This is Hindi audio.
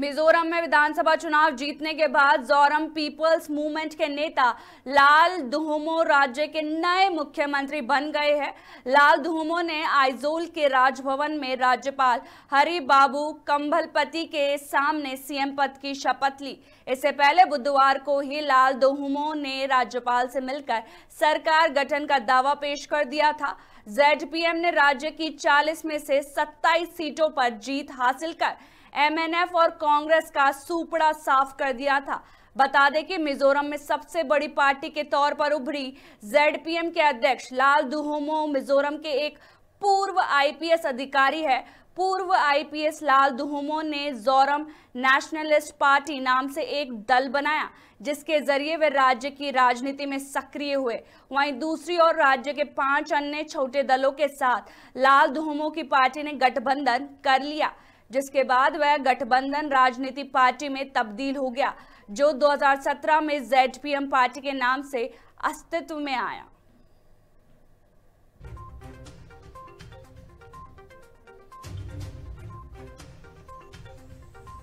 मिजोरम में विधानसभा चुनाव जीतने के बाद जोरम पीपल्स मूवमेंट के नेता लाल दुहमो राज्य के नए मुख्यमंत्री बन गए हैं लाल दुहमो ने आइजोल के राजभवन में राज्यपाल हरि बाबू कम्भलपति के सामने सीएम पद की शपथ ली इससे पहले बुधवार को ही लाल दुहमो ने राज्यपाल से मिलकर सरकार गठन का दावा पेश कर दिया था जेडपीएम ने राज्य की 40 में से 27 सीटों पर जीत हासिल कर एमएनएफ और कांग्रेस का सुपड़ा साफ कर दिया था बता दें कि मिजोरम में सबसे बड़ी पार्टी के तौर पर उभरी जेडपीएम के अध्यक्ष लाल दुहोमो मिजोरम के एक पूर्व आईपीएस अधिकारी है पूर्व आईपीएस लाल दुहमो ने जोरम नेशनलिस्ट पार्टी नाम से एक दल बनाया जिसके जरिए वे राज्य की राजनीति में सक्रिय हुए वहीं दूसरी ओर राज्य के पांच अन्य छोटे दलों के साथ लाल दुहमो की पार्टी ने गठबंधन कर लिया जिसके बाद वह गठबंधन राजनीति पार्टी में तब्दील हो गया जो 2017 में जेड पार्टी के नाम से अस्तित्व में आया